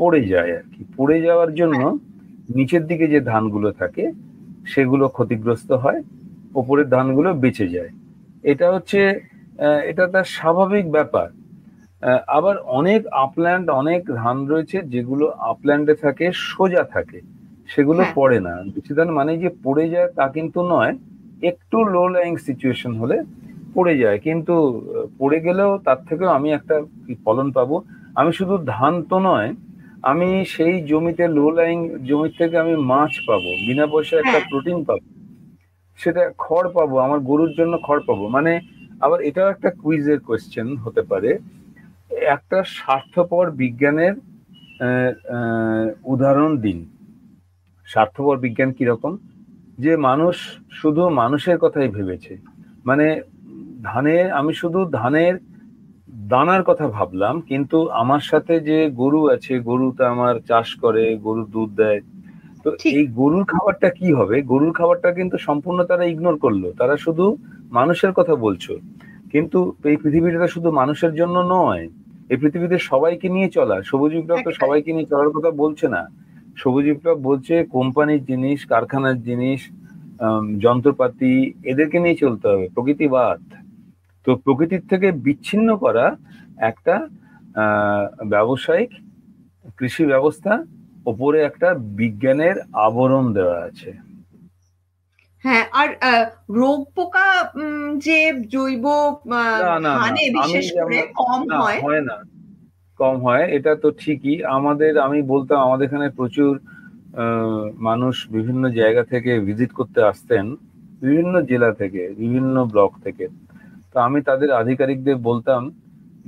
পড়ে যায় আর কি পড়ে যাওয়ার জন্য নিচের দিকে যে ধানগুলো থাকে সেগুলো ক্ষতিগ্রস্ত হয় ওপরের ধানগুলো বেঁচে যায় এটা হচ্ছে এটা তার স্বাভাবিক ব্যাপার আবার অনেক আপল্যান্ড অনেক ধান রয়েছে যেগুলো আপল্যান্ডে থাকে সোজা থাকে সেগুলো হ্যাঁ। পড়ে না বেশি ধান মানে যে পড়ে যায় তা কিন্তু নয় একটু লো লাইং সিচুয়েশন হলে পড়ে যায় কিন্তু পড়ে গেলেও তার থেকেও আমি একটা ফলন পাবো আমি শুধু ধান তো নয় আমি সেই জমিতে লো লাইং জমি থেকে আমি মাছ পাবো বিনা পয়সায় একটা প্রোটিন হ্যাঁ। পাবো সেটা খড় পাবো আমার গরুর জন্য খড় পাবো মানে আবার এটাও একটা কুইজের কোয়েশ্চেন হতে পারে একটা স্বার্থপর বিজ্ঞানের উদাহরণ দিন স্বার্থপর বিজ্ঞান কীরকম যে মানুষ শুধু মানুষের কথাই ভেবেছে মানে ধানের আমি শুধু ধানের দানার কথা ভাবলাম কিন্তু আমার সাথে যে গরু আছে গরুটা আমার চাষ করে গরু দুধ দেয় তো এই গরুর খাবারটা কি হবে গরুর খাবারটা কিন্তু সম্পূর্ণ তারা ইগনোর করলো তারা শুধু মানুষের কথা বলছো কিন্তু এই পৃথিবীটা শুধু মানুষের জন্য নয় এই পৃথিবীতে সবাইকে নিয়ে চলা সবুজ বিপ্লব তো সবাইকে নিয়ে চলার কথা বলছে না সবুজ বিপ্লব বলছে কোম্পানির জিনিস কারখানার জিনিস যন্ত্রপাতি এদেরকে নিয়ে চলতে হবে প্রকৃতিবাদ তো প্রকৃতির থেকে বিচ্ছিন্ন করা একটা ব্যবসায়িক কৃষি ব্যবস্থা ওপরে একটা বিজ্ঞানের আবরণ দেওয়া আছে হ্যাঁ আর রোগ পোকা যে জৈব মানে বিশেষ করে কম হয় হয় না কম হয় এটা তো ঠিকই আমাদের আমি বলতাম আমাদের এখানে প্রচুর মানুষ বিভিন্ন জায়গা থেকে ভিজিট করতে আসতেন বিভিন্ন জেলা থেকে বিভিন্ন ব্লক থেকে তা আমি তাদের আধিকারিকদের বলতাম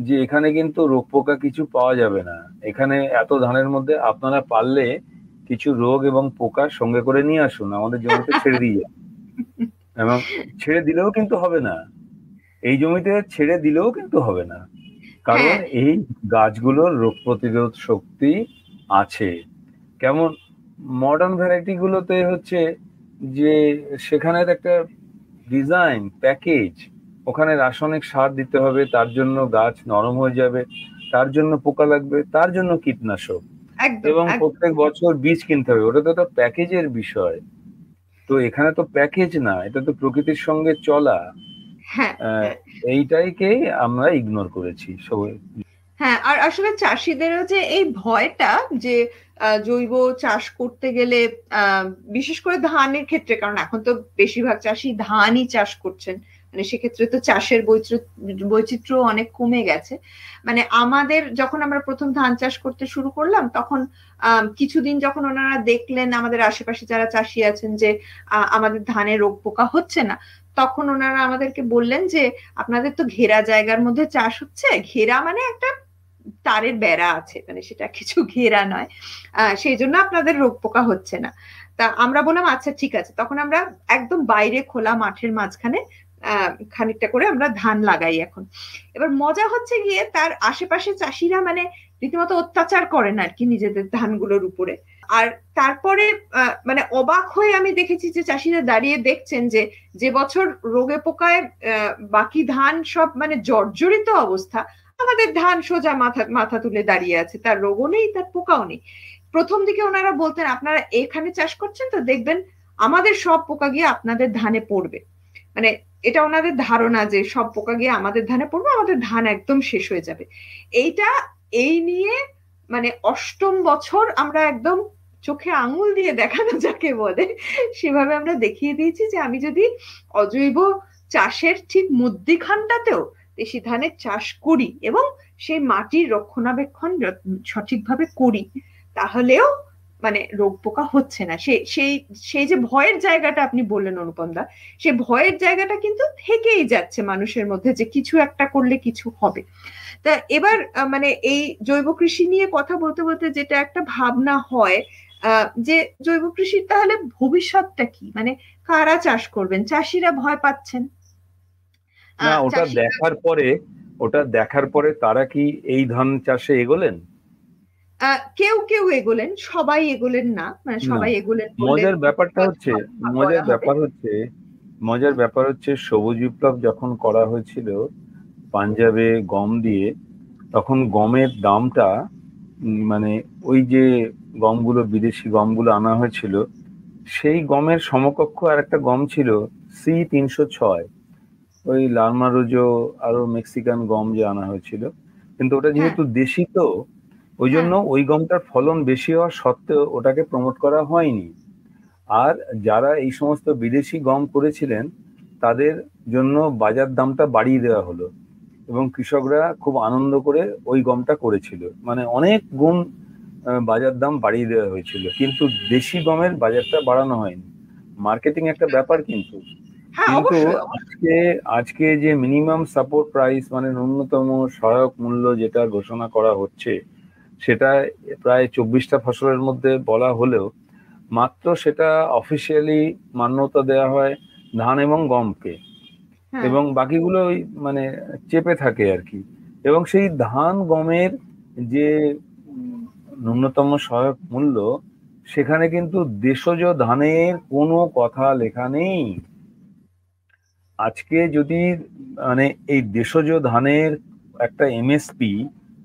যে এখানে কিন্তু রোগ পোকা কিছু পাওয়া যাবে না এখানে এত ধানের মধ্যে আপনারা পারলে কিছু রোগ এবং পোকা সঙ্গে করে নিয়ে আসুন আমাদের জমিতে ছেড়ে দিয়ে এবং ছেড়ে দিলেও কিন্তু হবে না এই জমিতে ছেড়ে দিলেও কিন্তু হবে না কারণ হ্যাঁ। এই গাছগুলোর রোগ প্রতিরোধ শক্তি আছে কেমন মডার্ন ভ্যারাইটি গুলোতে হচ্ছে যে সেখানের একটা ডিজাইন প্যাকেজ ওখানে রাসায়নিক সার দিতে হবে তার জন্য গাছ নরম হয়ে যাবে তার জন্য পোকা লাগবে তার জন্য কীটনাশক এবং প্রত্যেক বছর বীজ কিনতে হবে ওটা তো প্যাকেজের বিষয় তো এখানে তো প্যাকেজ না এটা তো প্রকৃতির সঙ্গে চলা হ্যাঁ, এইটাইকে আমরা ইগনোর করেছি সবাই হ্যাঁ আর আসলে চাষিদেরও যে এই ভয়টা যে জৈব চাষ করতে গেলে বিশেষ করে ধানের ক্ষেত্রে কারণ এখন তো বেশিরভাগ চাষি ধানই চাষ করছেন মানে সেক্ষেত্রে তো চাষের বৈচিত্র্য অনেক কমে গেছে মানে আমাদের যখন আমরা প্রথম ধান চাষ করতে শুরু করলাম তখন কিছুদিন যখন ওনারা দেখলেন আমাদের আশেপাশে যারা চাষি আছেন যে আমাদের ধানে রোগ পোকা হচ্ছে না তখন ওনারা আমাদেরকে বললেন যে আপনাদের তো ঘেরা জায়গার মধ্যে চাষ হচ্ছে ঘেরা মানে একটা তারের বেড়া আছে মানে সেটা কিছু ঘেরা নয় সেই জন্য আপনাদের রোগ পোকা হচ্ছে না তা আমরা বললাম আচ্ছা ঠিক আছে তখন আমরা একদম বাইরে খোলা মাঠের মাঝখানে খানিকটা করে আমরা ধান লাগাই এখন এবার মজা হচ্ছে গিয়ে তার আশেপাশে চাষিরা মানে রীতিমতো অত্যাচার করেন আর কি নিজেদের ধানগুলোর উপরে আর তারপরে মানে অবাক হয়ে আমি দেখেছি যে চাষিরা দাঁড়িয়ে দেখছেন যে যে বছর রোগে পোকায় বাকি ধান সব মানে জর্জরিত অবস্থা আমাদের ধান সোজা মাথা মাথা তুলে দাঁড়িয়ে আছে তার রোগও নেই তার পোকাও নেই প্রথম দিকে ওনারা বলতেন আপনারা এখানে চাষ করছেন তো দেখবেন আমাদের সব পোকা গিয়ে আপনাদের ধানে পড়বে মানে এটা ওনাদের ধারণা যে সব পোকা গিয়ে আমাদের ধানে পড়বে আমাদের ধান একদম শেষ হয়ে যাবে এইটা এই নিয়ে মানে অষ্টম বছর আমরা একদম চোখে আঙুল দিয়ে দেখানো যাকে বলে সেভাবে আমরা দেখিয়ে দিয়েছি যে আমি যদি অজৈব চাষের ঠিক মধ্যিখানটাতেও দেশি ধানের চাষ করি এবং সেই মাটির রক্ষণাবেক্ষণ সঠিকভাবে করি তাহলেও মানে রোগ পোকা হচ্ছে না সে সেই সেই যে ভয়ের জায়গাটা আপনি বললেন অনুপম দা সেই ভয়ের জায়গাটা কিন্তু থেকেই যাচ্ছে মানুষের মধ্যে যে কিছু একটা করলে কিছু হবে তা এবার মানে এই জৈব কৃষি নিয়ে কথা বলতে বলতে যেটা একটা ভাবনা হয় যে জৈব কৃষির তাহলে ভবিষ্যৎটা কি মানে কারা চাষ করবেন চাষিরা ভয় পাচ্ছেন না ওটা দেখার পরে ওটা দেখার পরে তারা কি এই ধান চাষে এগোলেন কেউ কেউ এগোলেন সবাই এগোলেন না মানে সবাই এগোলেন মজার ব্যাপারটা হচ্ছে মজার ব্যাপার হচ্ছে মজার ব্যাপার হচ্ছে সবুজ বিপ্লব যখন করা হয়েছিল পাঞ্জাবে গম দিয়ে তখন গমের দামটা মানে ওই যে গমগুলো বিদেশি গমগুলো আনা হয়েছিল সেই গমের সমকক্ষ আর একটা গম ছিল সি তিনশো ছয় ওই লার্মারোজো আরো মেক্সিকান গম যে আনা হয়েছিল কিন্তু ওটা হ্যাঁ। যেহেতু দেশি তো ওই জন্য হ্যাঁ। ওই গমটার ফলন বেশি হওয়া সত্ত্বেও ওটাকে প্রমোট করা হয়নি আর যারা এই সমস্ত বিদেশি গম করেছিলেন তাদের জন্য বাজার দামটা বাড়িয়ে দেওয়া হলো এবং কৃষকরা খুব আনন্দ করে ওই গমটা করেছিল মানে অনেক গুণ বাজার দাম বাড়িয়ে দেওয়া হয়েছিল কিন্তু দেশি গমের বাজারটা বাড়ানো হয়নি মার্কেটিং একটা ব্যাপার কিন্তু হ্যাঁ, কিন্তু আজকে আজকে যে মিনিমাম সাপোর্ট প্রাইস মানে ন্যূনতম সহায়ক মূল্য যেটা ঘোষণা করা হচ্ছে সেটা প্রায় চব্বিশটা ফসলের মধ্যে বলা হলেও মাত্র সেটা অফিসিয়ালি মান্যতা দেয়া হয় ধান এবং গমকে হ্যাঁ। এবং বাকিগুলো মানে চেপে থাকে আর কি এবং সেই ধান গমের যে ন্যূনতম সহায়ক মূল্য সেখানে কিন্তু দেশজ ধানের কোনো কথা লেখা নেই আজকে যদি মানে এই দেশজ ধানের একটা এমএসপি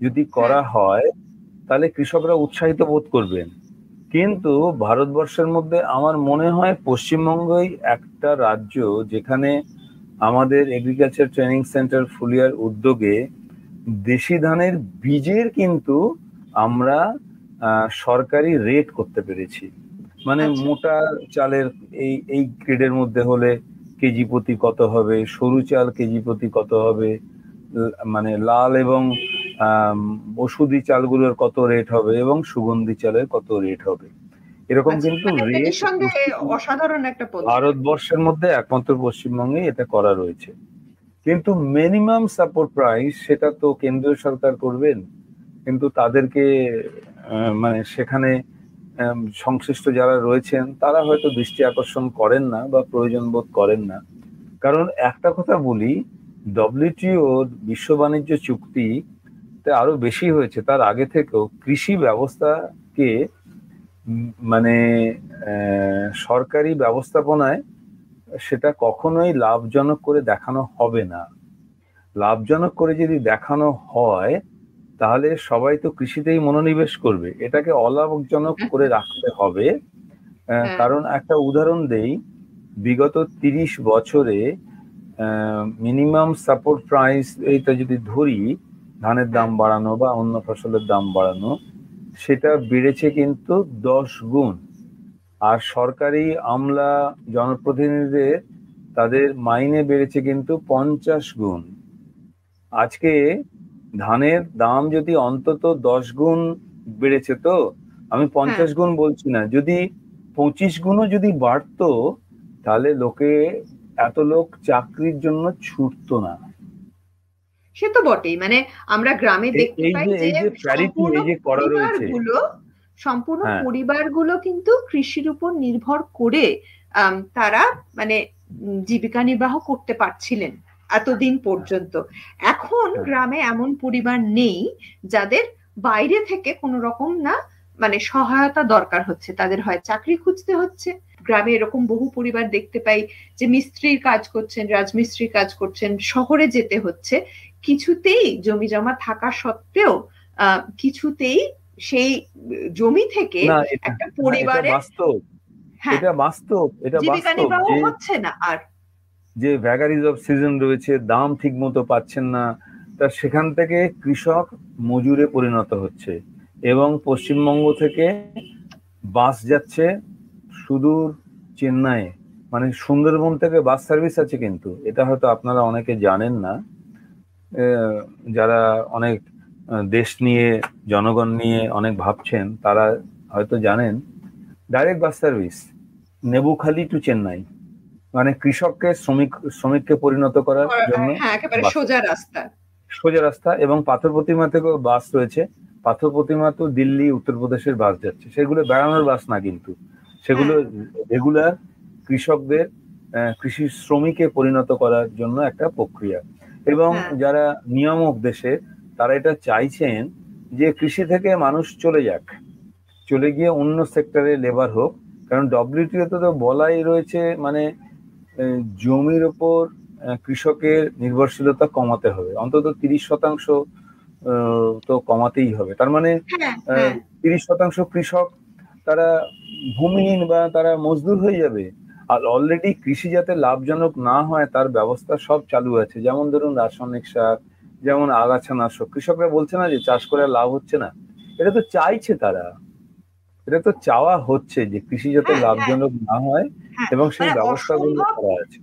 যদি করা হ্যাঁ। হয় তাহলে কৃষকরা উৎসাহিত বোধ করবেন কিন্তু ভারতবর্ষের মধ্যে আমার মনে হয় পশ্চিমবঙ্গই একটা রাজ্য যেখানে আমাদের এগ্রিকালচার ট্রেনিং সেন্টার ফুলিয়ার উদ্যোগে দেশি ধানের বীজের কিন্তু আমরা সরকারি রেট করতে পেরেছি মানে আচ্ছা। মোটা চালের এই এই গ্রেডের মধ্যে হলে কেজি প্রতি কত হবে সরু চাল কেজি প্রতি কত হবে মানে লাল এবং ওষুধি চালগুলোর কত রেট হবে এবং সুগন্ধি চালের কত রেট হবে এরকম আচ্ছা, কিন্তু মানে অসাধারণ একটা ভারতবর্ষের মধ্যে একমাত্র পশ্চিমবঙ্গে এটা করা রয়েছে কিন্তু মিনিমাম সাপোর্ট প্রাইস সেটা তো কেন্দ্রীয় সরকার করবেন কিন্তু তাদেরকে মানে সেখানে সংশ্লিষ্ট যারা রয়েছেন তারা হয়তো দৃষ্টি আকর্ষণ করেন না বা প্রয়োজন বোধ করেন না কারণ একটা কথা বলি ডব্লিউটিও বিশ্ব বাণিজ্য চুক্তি আরো বেশি হয়েছে তার আগে থেকেও কৃষি ব্যবস্থাকে মানে সরকারি ব্যবস্থাপনায় সেটা কখনোই লাভজনক করে দেখানো হবে না লাভজনক করে যদি দেখানো হয় তাহলে সবাই তো কৃষিতেই মনোনিবেশ করবে এটাকে অলাভজনক হ্যাঁ। করে রাখতে হবে হ্যাঁ। কারণ একটা উদাহরণ দেই বিগত তিরিশ বছরে মিনিমাম সাপোর্ট প্রাইস এইটা যদি ধরি ধানের দাম হ্যাঁ। বাড়ানো বা অন্য ফসলের দাম বাড়ানো সেটা বেড়েছে কিন্তু দশ গুণ আর সরকারি আমলা জনপ্রতিনিধিদের তাদের মাইনে বেড়েছে কিন্তু পঞ্চাশ গুণ আজকে ধানের দাম যদি অন্তত দশ গুণ বেড়েছে তো আমি পঞ্চাশ হ্যাঁ। গুণ বলছি না যদি পঁচিশ গুণও যদি বাড়তো তাহলে লোকে এত লোক চাকরির জন্য ছুটতো না সে তো বটেই মানে আমরা গ্রামে দেখতে পাই যে পরিবারগুলো সম্পূর্ণ হ্যাঁ। পরিবারগুলো কিন্তু কৃষির উপর নির্ভর করে তারা মানে জীবিকা নির্বাহ করতে পারছিলেন এতদিন হ্যাঁ। পর্যন্ত এখন হ্যাঁ। গ্রামে এমন পরিবার নেই যাদের বাইরে থেকে কোনো রকম না মানে সহায়তা দরকার হচ্ছে তাদের হয় চাকরি খুঁজতে হচ্ছে গ্রামে এরকম বহু পরিবার দেখতে পাই যে মিস্ত্রির কাজ করছেন রাজমিস্ত্রির কাজ করছেন শহরে যেতে হচ্ছে কিছুতেই জমি জমা থাকা সত্ত্বেও কিছুতেই সেই জমি থেকে একটা পরিবারে হ্যাঁ। এটা বাস্তব এটা বাস্তব হচ্ছে না আর যে ভ্যাগারিজ অফ সিজন রয়েছে দাম ঠিক মতো পাচ্ছেন না তা সেখান থেকে কৃষক মজুরে পরিণত হচ্ছে এবং পশ্চিমবঙ্গ থেকে বাস যাচ্ছে সুদূর চেন্নাইয়ে মানে সুন্দরবন থেকে বাস সার্ভিস আছে কিন্তু এটা হয়তো আপনারা অনেকে জানেন না যারা অনেক দেশ নিয়ে জনগণ নিয়ে অনেক ভাবছেন তারা হয়তো জানেন direct bus service Nebukhali to Chennai মানে কৃষককে শ্রমিক শ্রমিককে পরিণত করার জন্য হ্যাঁ, সোজা রাস্তা সোজা রাস্তা এবং পাথর প্রতিমা থেকে বাস রয়েছে পাথর প্রতিমা তো দিল্লি উত্তরপ্রদেশের বাস যাচ্ছে সেগুলো বেড়ানোর বাস না কিন্তু সেগুলো রেগুলার হ্যাঁ। কৃষকদের কৃষি শ্রমিকে পরিণত করার জন্য একটা প্রক্রিয়া এবং হ্যাঁ। যারা নিয়ামক দেশে তারা এটা চাইছেন যে কৃষি থেকে মানুষ চলে যাক চলে গিয়ে অন্য সেক্টরে লেবার হোক কারণ ডব্লিউটিও তো বলাই রয়েছে মানে জমির ওপর কৃষকের নির্ভরশীলতা কমাতে হবে অন্তত তিরিশ শতাংশ তো কমাতেই হবে তার মানে হ্যাঁ, হ্যাঁ। তিরিশ শতাংশ কৃষক তারা ভূমিহীন বা তারা মজদুর হয়ে যাবে আর অলরেডি কৃষি যাতে লাভজনক না হয় তার ব্যবস্থা সব চালু আছে যেমন ধরুন রাসায়নিক সার যেমন আগাছানাশক কৃষকরা বলছে না যে চাষ করে লাভ হচ্ছে না এটা তো চাইছে তারা এটা তো চাওয়া হচ্ছে যে কৃষি যাতে হ্যাঁ, হ্যাঁ। লাভজনক না হয় হ্যাঁ, এবং সেই মানে ব্যবস্থাগুলো করা আছে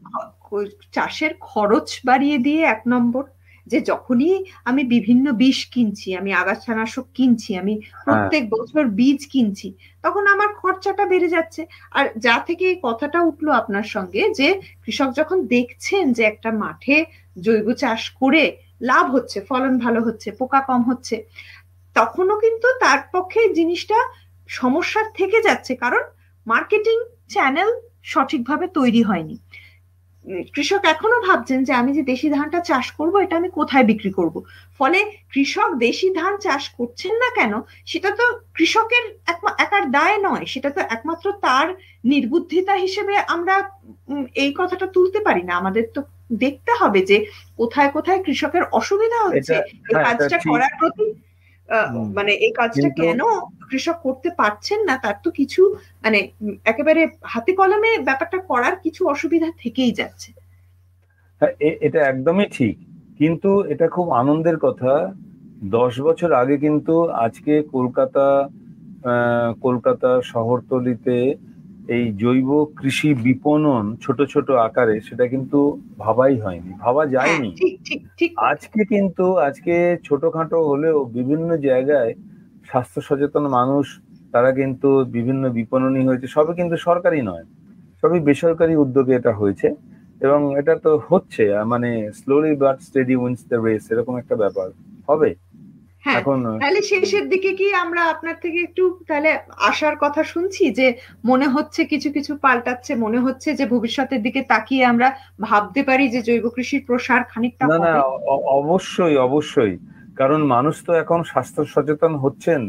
চাষের খরচ বাড়িয়ে দিয়ে এক নম্বর যে যখনই আমি বিভিন্ন বিষ কিনছি আমি আগাছানাশক কিনছি আমি হ্যাঁ। প্রত্যেক বছর বীজ কিনছি তখন আমার খরচাটা বেড়ে যাচ্ছে আর যা থেকে এই কথাটা উঠলো আপনার সঙ্গে যে কৃষক যখন দেখছেন যে একটা মাঠে জৈব চাষ করে লাভ হচ্ছে ফলন ভালো হচ্ছে পোকা কম হচ্ছে তখনও কিন্তু তার পক্ষে জিনিসটা সমস্যার থেকে যাচ্ছে কারণ মার্কেটিং চ্যানেল সঠিকভাবে তৈরি হয়নি কৃষক এখনো ভাবছেন যে আমি যে দেশি ধানটা চাষ করব এটা আমি কোথায় বিক্রি করব ফলে কৃষক দেশি ধান চাষ করছেন না কেন সেটা তো কৃষকের একার দায় নয় সেটা তো একমাত্র তার নির্বুদ্ধিতা হিসেবে আমরা এই কথাটা তুলতে পারি না আমাদের তো দেখতে হবে যে কোথায় কোথায় কৃষকের অসুবিধা হচ্ছে এই হ্যাঁ, কাজটা করার প্রতি মানে এই কাজটা কেন কৃষক করতে পারছেন না তার তো কিছু মানে একেবারে হাতে কলমে ব্যাপারটা করার কিছু অসুবিধা থেকেই যাচ্ছে হ্যাঁ, এটা একদমই ঠিক কিন্তু এটা খুব আনন্দের কথা দশ বছর আগে কিন্তু আজকে কলকাতা কলকাতা শহরতলিতে এই জৈব কৃষি বিপণন ছোট ছোট আকারে সেটা কিন্তু ভাবাই হয়নি ভাবা হ্যাঁ, যায়নি আজকে কিন্তু আজকে ছোটখাটো হলেও বিভিন্ন জায়গায় স্বাস্থ্য সচেতন মানুষ তারা কিন্তু বিভিন্ন বিপণনী হয়েছে সবে কিন্তু সরকারি নয় সবই বেসরকারি উদ্যোগে এটা হয়েছে এবং এটা তো হচ্ছে মানে slowly but steady wins the race এরকম একটা ব্যাপার হবে হ্যাঁ তাহলে শেষের দিকে কি আমরা আপনার থেকে একটু তাহলে আসার কথা শুনছি যে মনে হচ্ছে কিছু কিছু পাল্টাচ্ছে মনে হচ্ছে যে ভবিষ্যতের দিকে তাকিয়ে আমরা ভাবতে পারি যে জৈব কৃষির প্রসার খানিকটা না না অবশ্যই অবশ্যই কারণ মানুষ তো এখন স্বাস্থ্য সচেতন হচ্ছেন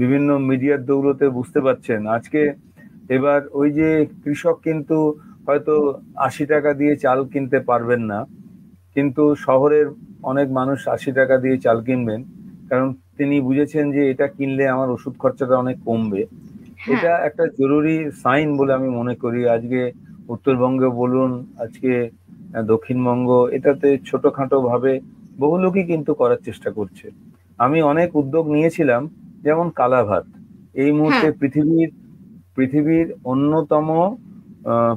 বিভিন্ন মিডিয়ার দৌলতে বুঝতে পারছেন আজকে এবার ওই যে কৃষক কিন্তু হয়তো আশি টাকা দিয়ে চাল কিনতে পারবেন না কিন্তু শহরের অনেক মানুষ আশি টাকা দিয়ে চাল কিনবেন কারণ তিনি বুঝেছেন যে এটা কিনলে আমার ওষুধ খরচাটা অনেক কমবে হ্যাঁ। এটা একটা জরুরি সাইন বলে আমি মনে করি আজকে উত্তরবঙ্গে বলুন আজকে দক্ষিণবঙ্গ এটাতে ছোটখাটো ভাবে বহু লোকই কিন্তু করার চেষ্টা করছে আমি অনেক উদ্যোগ নিয়েছিলাম যেমন কালাভাত এই মুহূর্তে হ্যাঁ। পৃথিবীর পৃথিবীর অন্যতম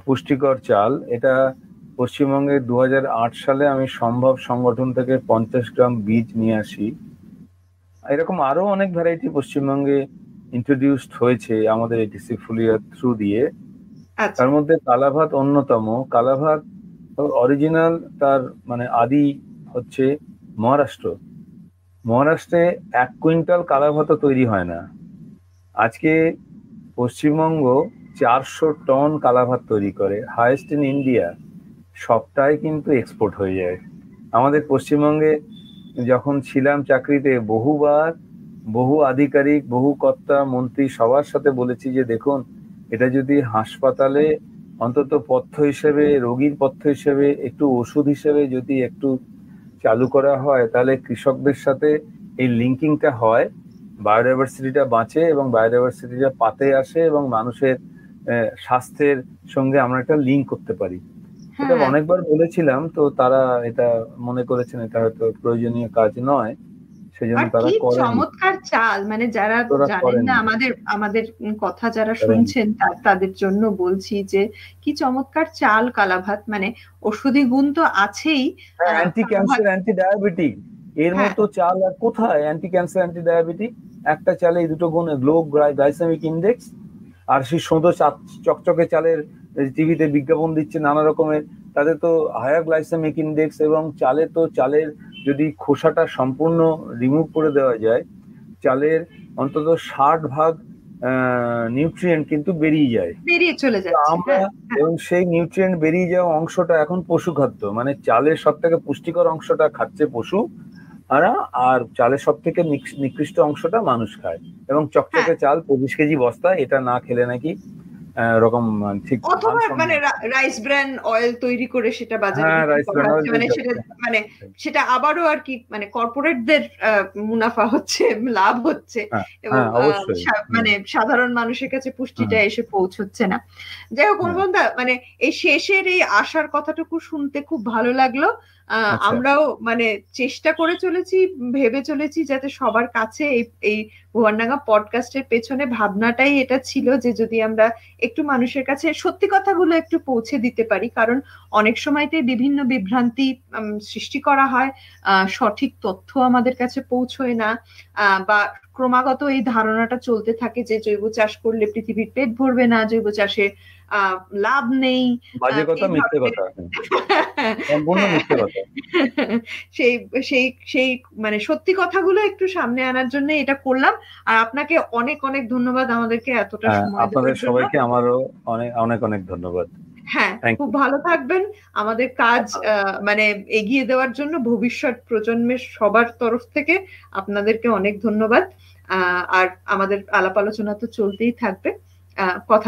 পুষ্টিকর চাল এটা পশ্চিমবঙ্গে দু সালে আমি সম্ভব সংগঠন থেকে পঞ্চাশ গ্রাম বীজ নিয়ে আসি এরকম আরো অনেক ভ্যারাইটি পশ্চিমবঙ্গে ইন্ট্রোডিউসড হয়েছে আমাদের এটিসি ফুলিয়ার থ্রু দিয়ে আচ্ছা। তার মধ্যে কালাভাত অন্যতম কালাভাত অরিজিনাল তার মানে আদি হচ্ছে মহারাষ্ট্র মহারাষ্ট্রে এক কুইন্টাল কালাভাত তৈরি হয় না আজকে পশ্চিমবঙ্গ চারশো টন কালাভাত তৈরি করে হায়েস্ট ইন ইন্ডিয়া সবটাই কিন্তু এক্সপোর্ট হয়ে যায় আমাদের পশ্চিমবঙ্গে যখন ছিলাম চাকরিতে বহুবার বহু আধিকারিক বহু কর্তা মন্ত্রী সবার সাথে বলেছি যে দেখুন এটা যদি হাসপাতালে অন্তত পথ্য হিসেবে রোগীর পথ্য হিসেবে একটু ওষুধ হিসেবে যদি একটু চালু করা হয় তাহলে কৃষকদের সাথে এই লিঙ্কিংটা হয় বায়োডাইভার্সিটিটা বাঁচে এবং বায়োডাইভার্সিটিটা পাতে আসে এবং মানুষের স্বাস্থ্যের সঙ্গে আমরা একটা লিঙ্ক করতে পারি এটা হ্যাঁ। অনেকবার বলেছিলাম তো তারা এটা মনে করেছেন এটা হয়তো প্রয়োজনীয় কাজ নয় সেজন্য তারা করে চমৎকার চাল মানে যারা জানেন না আমাদের আমাদের কথা যারা শুনছেন তাদের জন্য বলছি যে কি চমৎকার চাল কালাভাত মানে ওষুধি গুণ তো আছেই অ্যান্টি ক্যান্সার অ্যান্টি ডায়াবেটিক এর হ্যাঁ। মতো চাল আর কোথায় অ্যান্টি ক্যান্সার অ্যান্টি ডায়াবেটিক একটা চালে এই দুটো গুণ গ্লো গ্লাইসেমিক ইন্ডেক্স আর সেই সুন্দর চকচকে চালের টিভিতে বিজ্ঞাপন দিচ্ছে নানা রকমের তাতে তো হায়ার গ্লাইসেমিক ইন্ডেক্স এবং চালে তো চালের যদি খোসাটা সম্পূর্ণ রিমুভ করে দেওয়া যায় চালের অন্তত ষাট ভাগ নিউট্রিয়েন্ট কিন্তু বেরিয়ে যায় বেরিয়ে চলে যায় আমরা হ্যাঁ, হ্যাঁ। এবং সেই নিউট্রিয়েন্ট বেরিয়ে যাওয়া অংশটা এখন পশু খাদ্য মানে চালের সব থেকে পুষ্টিকর অংশটা খাচ্ছে পশু আর চালের সব থেকে নিকৃষ্ট অংশটা মানুষ খায় এবং চকচকে হ্যাঁ। চাল পঁচিশ কেজি বস্তা এটা না খেলে নাকি রকম ঠিক মানে রাইস ব্র্যান অয়েল তৈরি করে সেটা বাজারে হ্যাঁ, মানে সেটা মানে সেটা আবারও আর কি মানে কর্পোরেটদের মুনাফা হচ্ছে লাভ হচ্ছে হ্যাঁ, এবং হ্যাঁ, মানে সাধারণ মানুষের কাছে পুষ্টিটা এসে পৌঁছচ্ছে না যাই হোক অনুবন্ধা মানে এই শেষের এই আশার কথাটুকু শুনতে খুব ভালো লাগলো আচ্ছা। আমরাও মানে চেষ্টা করে চলেছি ভেবে চলেছি যাতে সবার কাছে এই এই ভুয়ান্ডাঙ্গা পডকাস্টের পেছনে ভাবনাটাই এটা ছিল যে যদি আমরা একটু মানুষের কাছে সত্যি কথাগুলো একটু পৌঁছে দিতে পারি কারণ অনেক সময়তে বিভিন্ন বিভ্রান্তি সৃষ্টি করা হয় সঠিক তথ্য আমাদের কাছে পৌঁছয় না বা ক্রমাগত এই ধারণাটা চলতে থাকে যে জৈব চাষ করলে পৃথিবীর পেট ভরবে না জৈব চাষে লাভ নেই বাজে কথা *laughs* হ্যাঁ। মিথ্যে কথা সম্পূর্ণ মিথ্যে কথা সেই সেই সেই মানে সত্যি কথাগুলো একটু সামনে আনার জন্য এটা করলাম আর আপনাকে অনেক অনেক ধন্যবাদ আমাদেরকে এতটা হ্যাঁ, সময় আপনাদের সবাইকে আমারও অনেক অনেক অনেক ধন্যবাদ হ্যাঁ খুব ভালো থাকবেন আমাদের কাজ মানে এগিয়ে দেওয়ার জন্য ভবিষ্যৎ প্রজন্মের সবার তরফ থেকে আপনাদেরকে অনেক ধন্যবাদ আর আমাদের আলাপ আলোচনা তো চলতেই থাকবে কথা